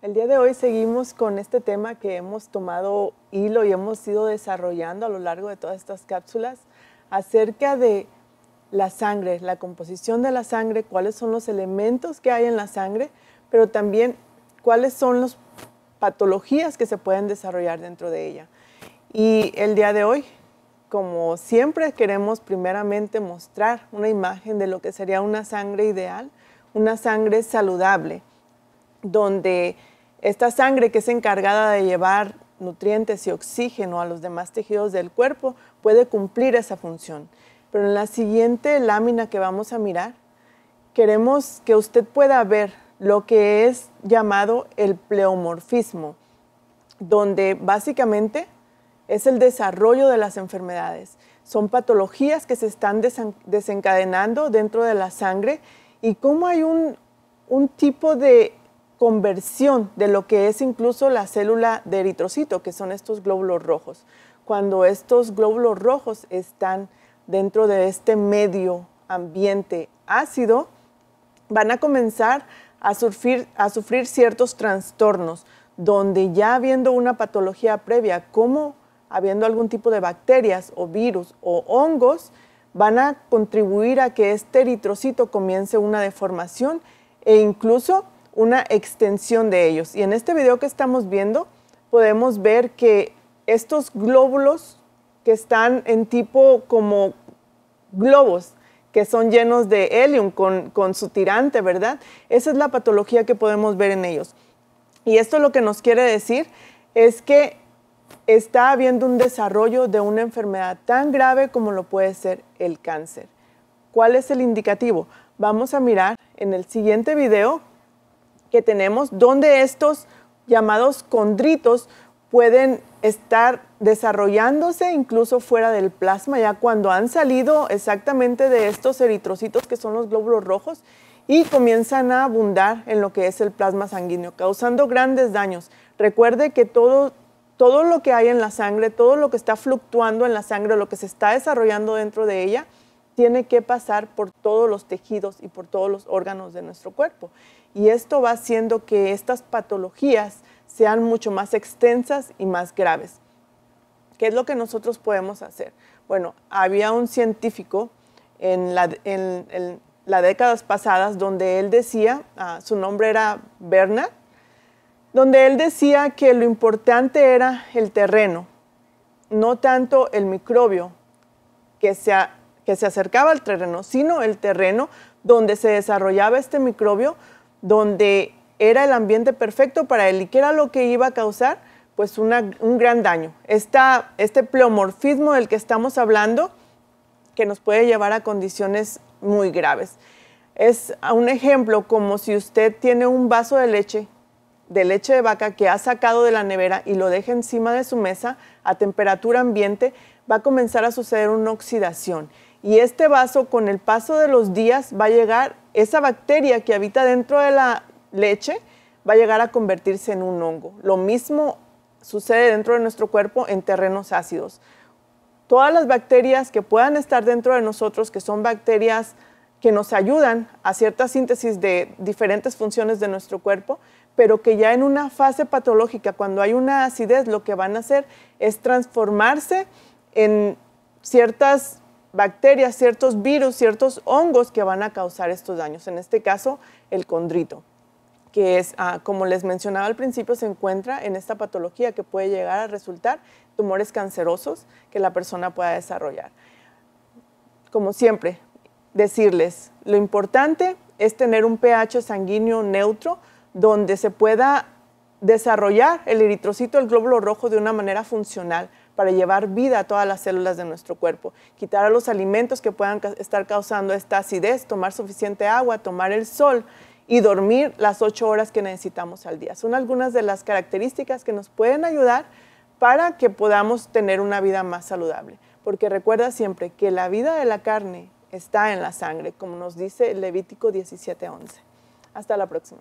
El día de hoy seguimos con este tema que hemos tomado hilo y hemos ido desarrollando a lo largo de todas estas cápsulas acerca de la sangre, la composición de la sangre, cuáles son los elementos que hay en la sangre, pero también cuáles son las patologías que se pueden desarrollar dentro de ella. Y el día de hoy, como siempre, queremos primeramente mostrar una imagen de lo que sería una sangre ideal, una sangre saludable donde esta sangre que es encargada de llevar nutrientes y oxígeno a los demás tejidos del cuerpo puede cumplir esa función. Pero en la siguiente lámina que vamos a mirar, queremos que usted pueda ver lo que es llamado el pleomorfismo, donde básicamente es el desarrollo de las enfermedades. Son patologías que se están desencadenando dentro de la sangre y cómo hay un, un tipo de conversión de lo que es incluso la célula de eritrocito, que son estos glóbulos rojos. Cuando estos glóbulos rojos están dentro de este medio ambiente ácido, van a comenzar a sufrir, a sufrir ciertos trastornos, donde ya habiendo una patología previa, como habiendo algún tipo de bacterias o virus o hongos, van a contribuir a que este eritrocito comience una deformación e incluso una extensión de ellos. Y en este video que estamos viendo podemos ver que estos glóbulos que están en tipo como globos, que son llenos de helium con, su tirante, ¿verdad? Esa es la patología que podemos ver en ellos. Y esto lo que nos quiere decir es que está habiendo un desarrollo de una enfermedad tan grave como lo puede ser el cáncer. ¿Cuál es el indicativo? Vamos a mirar en el siguiente video que tenemos, donde estos llamados condritos pueden estar desarrollándose incluso fuera del plasma, ya cuando han salido exactamente de estos eritrocitos que son los glóbulos rojos y comienzan a abundar en lo que es el plasma sanguíneo, causando grandes daños. Recuerde que todo, todo lo que hay en la sangre, todo lo que está fluctuando en la sangre, lo que se está desarrollando dentro de ella, tiene que pasar por todos los tejidos y por todos los órganos de nuestro cuerpo. Y esto va haciendo que estas patologías sean mucho más extensas y más graves. ¿Qué es lo que nosotros podemos hacer? Bueno, había un científico en, en, las décadas pasadas donde él decía, ah, su nombre era Bernard, donde él decía que lo importante era el terreno, no tanto el microbio que se, que se acercaba al terreno, sino el terreno donde se desarrollaba este microbio, donde era el ambiente perfecto para él y que era lo que iba a causar pues un gran daño. este pleomorfismo del que estamos hablando que nos puede llevar a condiciones muy graves. Es un ejemplo como si usted tiene un vaso de leche, de leche de vaca que ha sacado de la nevera y lo deja encima de su mesa a temperatura ambiente, va a comenzar a suceder una oxidación y este vaso con el paso de los días va a llegar, esa bacteria que habita dentro de la leche va a llegar a convertirse en un hongo. Lo mismo sucede dentro de nuestro cuerpo en terrenos ácidos. Todas las bacterias que puedan estar dentro de nosotros, que son bacterias que nos ayudan a cierta síntesis de diferentes funciones de nuestro cuerpo, pero que ya en una fase patológica, cuando hay una acidez, lo que van a hacer es transformarse en ciertas bacterias, ciertos virus, ciertos hongos que van a causar estos daños. En este caso, el condrito, que es, ah, como les mencionaba al principio, se encuentra en esta patología que puede llegar a resultar tumores cancerosos que la persona pueda desarrollar. Como siempre, decirles, lo importante es tener un pH sanguíneo neutro donde se pueda desarrollar el eritrocito, el glóbulo rojo, de una manera funcional para llevar vida a todas las células de nuestro cuerpo, quitar a los alimentos que puedan estar causando esta acidez, tomar suficiente agua, tomar el sol y dormir las ocho horas que necesitamos al día. Son algunas de las características que nos pueden ayudar para que podamos tener una vida más saludable. Porque recuerda siempre que la vida de la carne está en la sangre, como nos dice Levítico 17:11. Hasta la próxima.